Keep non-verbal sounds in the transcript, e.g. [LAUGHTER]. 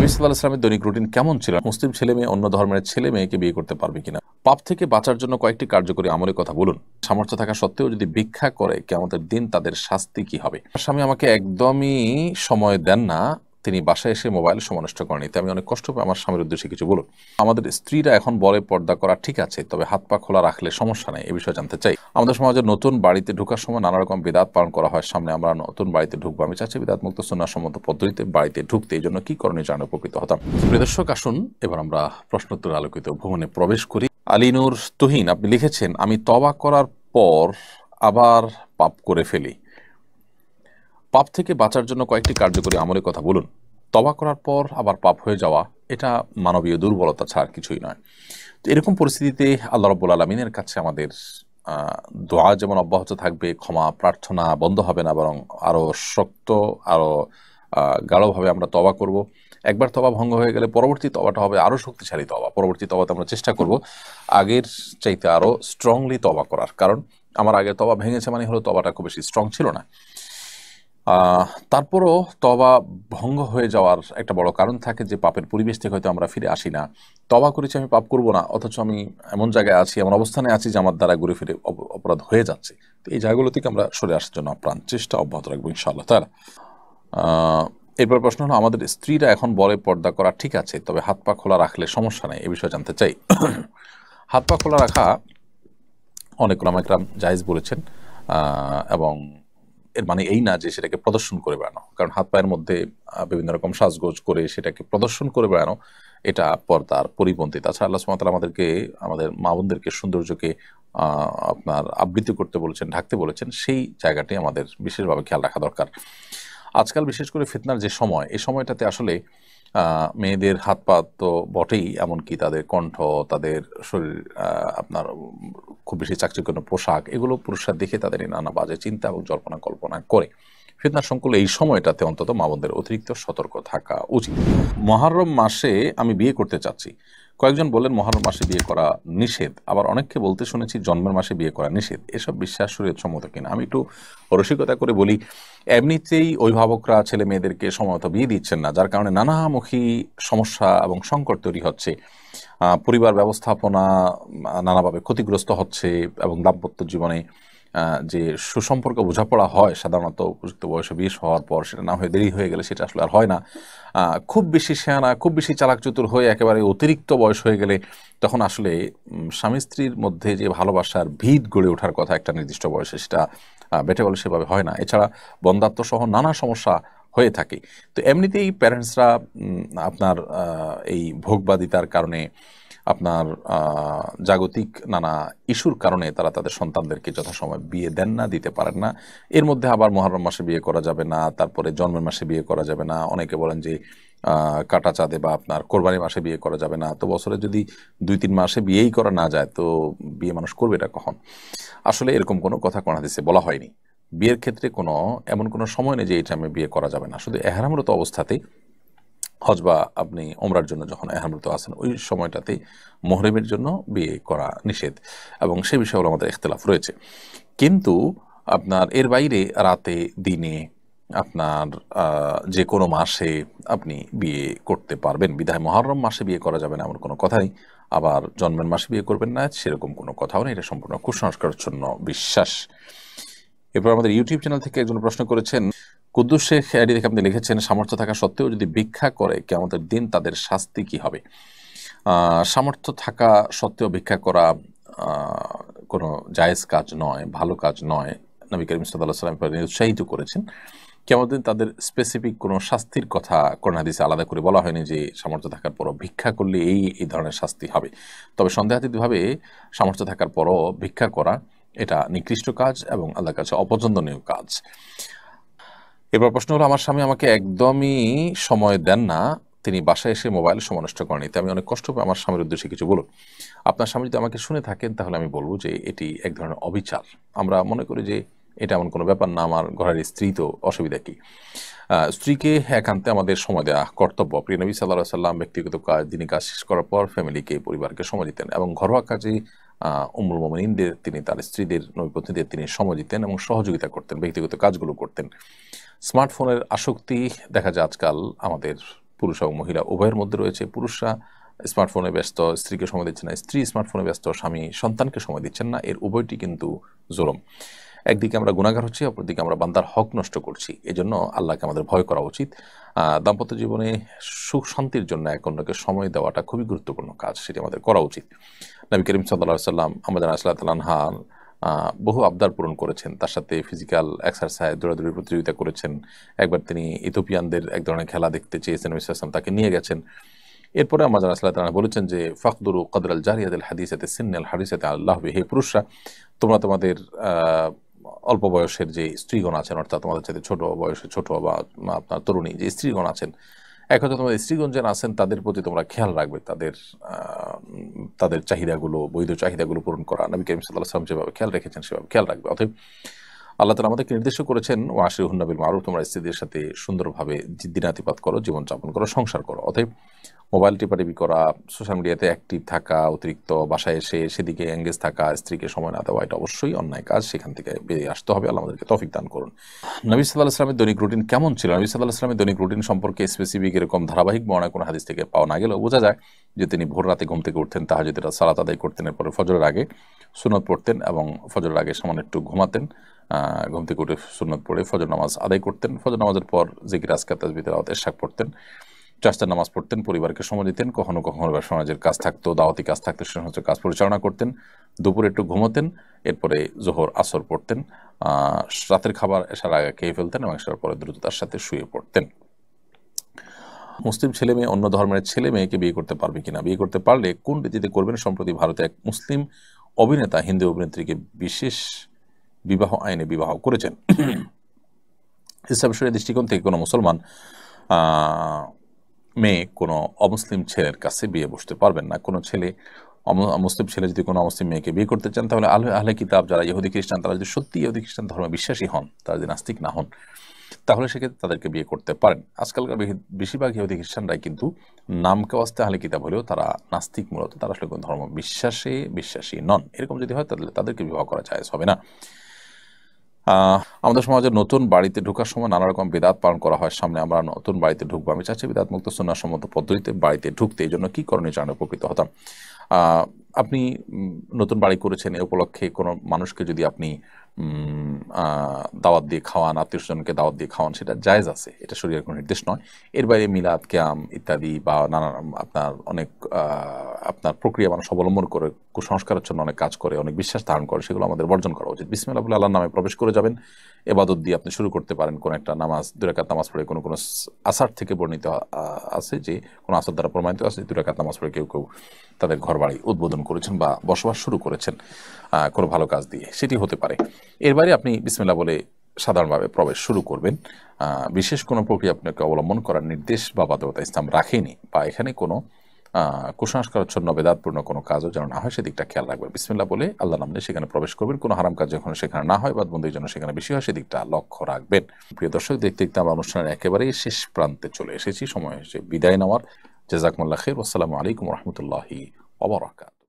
নবী সাল্লাহ ইসলামের দৈনিক রুটিন কেমন ছিল মুসলিম ছেলে মেয়ে অন্য ধর্মের ছেলে মেয়েকে বিয়ে করতে পারবে কিনা পাপ থেকে বাঁচার জন্য কয়েকটি কার্যকরী আমলের কথা বলুন সামর্থ্য থাকা সত্ত্বেও যদি ভিক্ষা করে কেমন দিন তাদের শাস্তি কি হবে স্বামী আমাকে একদমই সময় দেন না তিনি বাসায় এসে মোবাইল সমানষ্ট করেনি আমি অনেক কষ্ট পাই আমার স্বামীর উদ্দেশ্যে কিছু বলুন আমাদের স্ত্রীরা এখন বলে পর্দা করা ঠিক আছে তবে হাত পা খোলা রাখলে সমস্যা নেই এ বিষয়ে জানতে চাই আমাদের সমাজে নতুন বাড়িতে ঢোকার সময় নানা রকম বিদাত পালন করা হয় সামনে আমরা নতুন বাড়িতে ঢুকবো আমি চাচ্ছি বেদাত মুক্ত সম্মত পদ্ধতিতে বাড়িতে ঢুকতে এই জন্য কি করণীয় জানা উপকৃত হতাম দর্শক আসুন এবার আমরা প্রশ্নোত্তর আলোকিত ভ্রমণে প্রবেশ করি আলিনুর তুহিন আপনি লিখেছেন আমি তবা করার পর আবার পাপ করে ফেলি পাপ থেকে বাঁচার জন্য কয়েকটি কার্যকরী আমলের কথা বলুন তবা করার পর আবার পাপ হয়ে যাওয়া এটা মানবীয় দুর্বলতা ছাড়া কিছুই নয় তো এরকম পরিস্থিতিতে আল্লাহ রব্বুল আলমিনের কাছে আমাদের দোয়া যেমন অব্যাহত থাকবে ক্ষমা প্রার্থনা বন্ধ হবে না বরং আরও শক্ত আরও গাঢ়ভাবে আমরা তবা করব একবার তবা ভঙ্গ হয়ে গেলে পরবর্তী তবাটা হবে আরও শক্তিশালী তবা পরবর্তী তবাতে আমরা চেষ্টা করব আগের চাইতে আরও স্ট্রংলি তবা করার কারণ আমার আগে তবা ভেঙেছে মানে হলো তবাটা খুব বেশি স্ট্রং ছিল না তারপরও তবা ভঙ্গ হয়ে যাওয়ার একটা বড় কারণ থাকে যে পাপের পরিবেশ থেকে হয়তো আমরা ফিরে আসি না তবা করেছি আমি পাপ করব না অথচ আমি এমন জায়গায় আছি এমন অবস্থানে আছি যে আমার দ্বারা ঘুরে ফিরে অপরাধ হয়ে যাচ্ছে তো এই জায়গাগুলো থেকে আমরা সরে আসার জন্য প্রাণ চেষ্টা অব্যাহত রাখবো ইনশাআল্লাহ তার এরপর প্রশ্ন হলো আমাদের স্ত্রীরা এখন বলে পর্দা করা ঠিক আছে তবে হাত পা খোলা রাখলে সমস্যা নেই এ বিষয়ে জানতে চাই হাত পা খোলা রাখা অনেক রামাকরাম জায়েজ বলেছেন এবং এর মানে এই না যে সেটাকে প্রদর্শন করে বেড়ানো কারণ হাত পায়ের মধ্যে বিভিন্ন রকম সাজগোজ করে সেটাকে প্রদর্শন করে বেড়ানো এটা পর্দার পরিপন্থী তাছাড়া আল্লাহ আমাদেরকে আমাদের মা বোনদেরকে সৌন্দর্যকে আপনার আবৃত করতে বলেছেন ঢাকতে বলেছেন সেই জায়গাটি আমাদের বিশেষভাবে খেয়াল রাখা দরকার আজকাল বিশেষ করে ফিতনার যে সময় এই সময়টাতে আসলে মেয়েদের হাত পা তো বটেই এমনকি তাদের কণ্ঠ তাদের শরীর আপনার খুব বেশি চাকচিকন্য পোশাক এগুলো পুরুষরা দেখে তাদের নানা বাজে চিন্তা এবং জল্পনা কল্পনা করে ফিতনা সংকুল এই সময়টাতে অন্তত মা অতিরিক্ত সতর্ক থাকা উচিত মহারম মাসে আমি বিয়ে করতে চাচ্ছি কয়েকজন বলেন মহরম মাসে বিয়ে করা নিষেধ আবার অনেককে বলতে শুনেছি জন্মের মাসে বিয়ে করা নিষেধ এসব বিশ্বাস সম্মত কিনা আমি একটু রসিকতা করে বলি এমনিতেই অভিভাবকরা ছেলে মেয়েদেরকে সময়ত বিয়ে দিচ্ছেন না যার কারণে নানামুখী সমস্যা এবং সংকট তৈরি হচ্ছে পরিবার ব্যবস্থাপনা নানাভাবে ক্ষতিগ্রস্ত হচ্ছে এবং দাম্পত্য জীবনে যে সুসম্পর্ক বোঝাপড়া হয় সাধারণত উপযুক্ত বয়সে বিষ হওয়ার পর সেটা না হয়ে দেরি হয়ে গেলে সেটা আসলে আর হয় না খুব বেশি সেয়ানা খুব বেশি চালাকচতুর হয়ে একেবারে অতিরিক্ত বয়স হয়ে গেলে তখন আসলে স্বামী স্ত্রীর মধ্যে যে ভালোবাসার ভিত গড়ে ওঠার কথা একটা নির্দিষ্ট বয়সে সেটা বেটে বলে সেভাবে হয় না এছাড়া বন্ধাত্ম সহ নানা সমস্যা হয়ে থাকে তো এমনিতেই প্যারেন্টসরা আপনার এই ভোগবাদিতার কারণে আপনার জাগতিক নানা ইস্যুর কারণে তারা তাদের সন্তানদেরকে যথাসময় বিয়ে দেন না দিতে পারেন না এর মধ্যে আবার মহরম মাসে বিয়ে করা যাবে না তারপরে জন্মের মাসে বিয়ে করা যাবে না অনেকে বলেন যে কাটা চাঁদে বা আপনার কোরবানি মাসে বিয়ে করা যাবে না তো বছরে যদি দুই তিন মাসে বিয়েই করা না যায় তো বিয়ে মানুষ করবে এটা কখন আসলে এরকম কোনো কথা কোনো দিচ্ছে বলা হয়নি বিয়ের ক্ষেত্রে কোনো এমন কোনো সময় নেই যে এই টাইমে বিয়ে করা যাবে না শুধু এহারামরত অবস্থাতেই হজ বা আপনি ওমরার জন্য যখন এহরামরত আছেন ওই সময়টাতেই মোহরেমের জন্য বিয়ে করা নিষেধ এবং সে বিষয়গুলো আমাদের ইখতলাফ রয়েছে কিন্তু আপনার এর বাইরে রাতে দিনে আপনার যে কোনো মাসে আপনি বিয়ে করতে পারবেন বিধায় মহরম মাসে বিয়ে করা যাবে না এমন কোনো কথা নেই আবার জন্মের মাসে বিয়ে করবেন না সেরকম কোনো কথাও নেই এটা সম্পূর্ণ কুসংস্কারচ্ছন্ন বিশ্বাস এরপর আমাদের ইউটিউব চ্যানেল থেকে একজন প্রশ্ন করেছেন কুদ্দুস শেখ এটি দেখে আপনি লিখেছেন সামর্থ্য থাকা সত্ত্বেও যদি ভিক্ষা করে কেমতের দিন তাদের শাস্তি কি হবে সামর্থ্য থাকা সত্ত্বেও ভিক্ষা করা কোনো জায়েজ কাজ নয় ভালো কাজ নয় নবী করিম সাল্লাহ সাল্লাম উৎসাহিত করেছেন কেমন তাদের স্পেসিফিক কোনো শাস্তির কথা করোনাদিসে আলাদা করে বলা হয়নি যে সামর্থ্য থাকার পরও ভিক্ষা করলে এই এই ধরনের শাস্তি হবে তবে সন্দেহাতীতভাবে সামর্থ্য থাকার পরও ভিক্ষা করা এটা নিকৃষ্ট কাজ এবং আল্লাহর কাছে অপছন্দনীয় কাজ এবার প্রশ্ন হলো আমার স্বামী আমাকে একদমই সময় দেন না তিনি বাসায় এসে মোবাইল সমানষ্ট করেন এতে আমি অনেক কষ্ট পাই আমার স্বামীর উদ্দেশ্যে কিছু বলুন আপনার স্বামী যদি আমাকে শুনে থাকেন তাহলে আমি বলবো যে এটি এক ধরনের অবিচার আমরা মনে করি যে এটা এমন কোনো ব্যাপার না আমার ঘরের স্ত্রী তো অসুবিধা কি স্ত্রীকে একান্তে আমাদের সময় দেওয়া কর্তব্য প্রিয় নবী সাল্লাহ সাল্লাম ব্যক্তিগত কাজ দিনে কাজ শেষ করার পর ফ্যামিলিকে পরিবারকে সময় দিতেন এবং ঘরোয়া কাজে উমরুল মোমিনদের তিনি তার স্ত্রীদের নবীপত্নীদের তিনি সময় দিতেন এবং সহযোগিতা করতেন ব্যক্তিগত কাজগুলো করতেন স্মার্টফোনের আসক্তি দেখা যায় আজকাল আমাদের পুরুষ এবং মহিলা উভয়ের মধ্যে রয়েছে পুরুষরা স্মার্টফোনে ব্যস্ত স্ত্রীকে সময় দিচ্ছে না স্ত্রী স্মার্টফোনে ব্যস্ত স্বামী সন্তানকে সময় দিচ্ছেন না এর উভয়টি কিন্তু জোরম একদিকে আমরা গুণাগার হচ্ছি অপরদিকে আমরা বান্দার হক নষ্ট করছি এজন্য আল্লাহকে আমাদের ভয় করা উচিত দাম্পত্য জীবনে সুখ শান্তির জন্য এক অন্যকে সময় দেওয়াটা খুবই গুরুত্বপূর্ণ কাজ সেটি আমাদের করা উচিত নবী করিম সাল্লাহ সাল্লাম আমাদের আসলাহ হান বহু আবদার পূরণ করেছেন তার সাথে ফিজিক্যাল এক্সারসাইজ দৌড়াদৌড়ি প্রতিযোগিতা করেছেন একবার তিনি ইথোপিয়ানদের এক ধরনের খেলা দেখতে চেয়েছেন ইসলাম তাকে নিয়ে গেছেন এরপরে আমার আসলাহ তারা বলেছেন যে ফখদুরু কদর আল জারিয়াদ হাদিসাতে সিন্নাল হাদিসাতে আল্লাহ হে পুরুষরা তোমরা তোমাদের অল্প বয়সের যে স্ত্রীগণ আছেন অর্থাৎ তোমাদের সাথে ছোট বয়সে ছোট বা আপনার তরুণী যে স্ত্রীগণ আছেন এক কথা তোমাদের স্ত্রীগঞ্জ যারা আছেন তাদের প্রতি তোমরা খেয়াল রাখবে তাদের তাদের চাহিদাগুলো বৈধ চাহিদাগুলো পূরণ করা নবী করিম সাল্লাহ সালাম যেভাবে খেয়াল রেখেছেন সেভাবে খেয়াল রাখবে অথবা আল্লাহ তালা আমাদেরকে নির্দেশও করেছেন ও আশি হুন্নাবিল মারুফ তোমরা স্ত্রীদের সাথে সুন্দরভাবে দিনাতিপাত করো জীবনযাপন করো সংসার করো অতএব মোবাইল টিপাটিপি করা সোশ্যাল মিডিয়াতে অ্যাক্টিভ থাকা অতিরিক্ত বাসায় এসে সেদিকে এঙ্গেজ থাকা স্ত্রীকে সময় না দেওয়া এটা অবশ্যই অন্যায় কাজ সেখান থেকে বেরিয়ে আসতে হবে আল্লাহ আমাদেরকে তফিক দান করুন নবী সাল্লাহ ইসলামের দৈনিক রুটিন কেমন ছিল নবী সাল্লাহ ইসলামের দৈনিক রুটিন সম্পর্কে স্পেসিফিক এরকম ধারাবাহিক মনে কোনো হাদিস থেকে পাওয়া না গেলেও বোঝা যায় যে তিনি ভোর রাতে ঘুম থেকে উঠতেন তাহা তাহাজুদের সালাত আদায় করতেন এরপরে ফজরের আগে সুনত পড়তেন এবং ফজরের আগে সামান্য একটু ঘুমাতেন ঘুম থেকে উঠে সুনত পড়ে ফজর নামাজ আদায় করতেন ফজর নামাজের পর জিকির আজকার তাজবিদের আওয়াত এরশাক পড়তেন চাষটা নামাজ পড়তেন পরিবারকে সময় দিতেন কখনো কখনো সমাজের কাজ থাকতো দাওয়াতি কাজ থাকতো সে সমস্ত কাজ পরিচালনা করতেন দুপুরে একটু ঘুমোতেন এরপরে জোহর আসর পড়তেন রাতের খাবার এসার আগে খেয়ে ফেলতেন এবং এসার পরে তার সাথে শুয়ে পড়তেন মুসলিম ছেলে মেয়ে অন্য ধর্মের ছেলে মেয়েকে বিয়ে করতে পারবে কিনা বিয়ে করতে পারলে কোন রীতিতে করবেন সম্প্রতি ভারতে এক মুসলিম অভিনেতা হিন্দু অভিনেত্রীকে বিশেষ বিবাহ আইনে বিবাহ করেছেন [CLEARS THROAT] ইসলাম শরীর দৃষ্টিকোণ থেকে কোনো মুসলমান মেয়ে কোনো অমুসলিম ছেলের কাছে বিয়ে বসতে পারবেন না কোনো ছেলে মুসলিম ছেলে যদি কোনো অমুসলিম মেয়েকে বিয়ে করতে চান তাহলে আলহ আহলে কিতাব যারা ইহুদি খ্রিস্টান তারা যদি সত্যি ইহুদি খ্রিস্টান ধর্মে বিশ্বাসী হন তারা যদি নাস্তিক না হন তাহলে সেক্ষেত্রে তাদেরকে বিয়ে করতে পারেন আজকালকার বেশিরভাগ ইহুদি খ্রিস্টানরাই কিন্তু নামকে আসতে আহলে কিতাব হলেও তারা নাস্তিক মূলত তারা আসলে কোনো ধর্ম বিশ্বাসে বিশ্বাসী নন এরকম যদি হয় তাহলে তাদেরকে বিবাহ করা যায় হবে না আমাদের সমাজে নতুন বাড়িতে ঢোকার সময় নানা রকম বিদাত পালন করা হয় সামনে আমরা নতুন বাড়িতে ঢুকবো আমি চাচ্ছি বিদাত মুক্ত সম্মত পদ্ধতিতে বাড়িতে ঢুকতে এই জন্য কী করণীয় জানে উপকৃত হতাম আপনি নতুন বাড়ি করেছেন এ উপলক্ষে কোনো মানুষকে যদি আপনি দাওয়াত দিয়ে খাওয়ান আত্মীয় স্বজনকে দাওয়াত দিয়ে খাওয়ান সেটা জায়জ আছে এটা শরীরের কোনো নির্দেশ নয় এর বাইরে মিলাদ ক্যাম ইত্যাদি বা নানা আপনার অনেক আপনার প্রক্রিয়া মানুষ অবলম্বন করে কুসংস্কারাচ্ছন্ন অনেক কাজ করে অনেক বিশ্বাস ধারণ করে সেগুলো আমাদের বর্জন করা উচিত বিসমিল্লা বলে আল্লাহর নামে প্রবেশ করে যাবেন এবাদত দিয়ে আপনি শুরু করতে পারেন কোনো একটা নামাজ দুরাকাত নামাজ পড়ে কোনো কোনো আসার থেকে বর্ণিত আছে যে কোনো আসার দ্বারা প্রমাণিত আছে দুরাকাত নামাজ পড়ে কেউ কেউ তাদের ঘর বাড়ি উদ্বোধন করেছেন বা বসবাস শুরু করেছেন কোনো ভালো কাজ দিয়ে সেটি হতে পারে এর বাইরে আপনি বিসমিল্লা বলে সাধারণভাবে প্রবেশ শুরু করবেন বিশেষ কোনো প্রক্রিয়া আপনাকে অবলম্বন করার নির্দেশ বা বাধ্যকতা ইসলাম রাখেনি বা এখানে কোনো কুসংস্কারচ্ছন্ন বেদাতপূর্ণ কোনো কাজও যেন না হয় সেদিকটা খেয়াল রাখবেন বিসমিল্লা বলে আল্লাহ নামলে সেখানে প্রবেশ করবেন কোনো হারাম কাজ যখন সেখানে না হয় বা বন্ধুই যেন সেখানে বেশি হয় সেদিকটা লক্ষ্য রাখবেন প্রিয় দর্শক দেখতে দেখতে আমরা অনুষ্ঠানের একেবারেই শেষ প্রান্তে চলে এসেছি সময় এসে বিদায় নেওয়ার জেজাকমুল্লাহ খের আসসালামু আলাইকুম রহমতুল্লাহি অবরাকাত